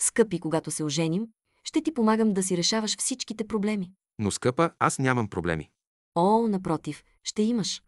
Скъпи, когато се оженим, ще ти помагам да си решаваш всичките проблеми. Но, скъпа, аз нямам проблеми. О, напротив, ще имаш.